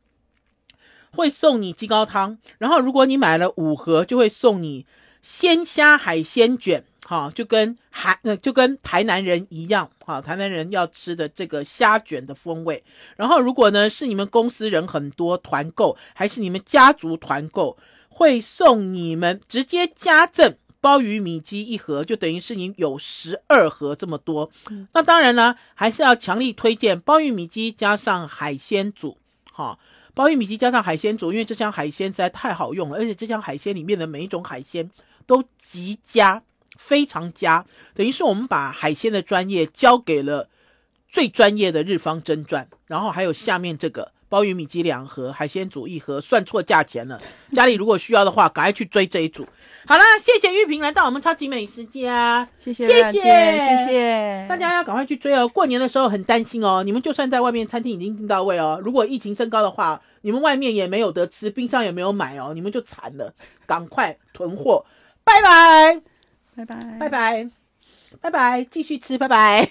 会送你鸡高汤，然后如果你买了五盒，就会送你鲜虾海鲜卷，哈，就跟台，就跟台南人一样，哈，台南人要吃的这个虾卷的风味。然后如果呢是你们公司人很多团购，还是你们家族团购，会送你们直接加赠鲍鱼米鸡一盒，就等于是你有十二盒这么多。那当然呢，还是要强力推荐鲍鱼米鸡加上海鲜组，哈。鲍鱼米奇加上海鲜煮，因为这箱海鲜实在太好用了，而且这箱海鲜里面的每一种海鲜都极佳，非常佳，等于是我们把海鲜的专业交给了最专业的日方真传，然后还有下面这个。鲍鱼米鸡两盒，海鲜组一盒，算错价钱了。[laughs] 家里如果需要的话，赶快去追这一组。好了，谢谢玉萍来到我们超级美食家，谢谢谢谢谢谢大家，要赶快去追哦。过年的时候很担心哦，你们就算在外面餐厅已经订到位哦，如果疫情升高的话，你们外面也没有得吃，冰箱也没有买哦，你们就惨了。赶快囤货，拜拜拜拜拜拜拜拜，继续吃，拜拜。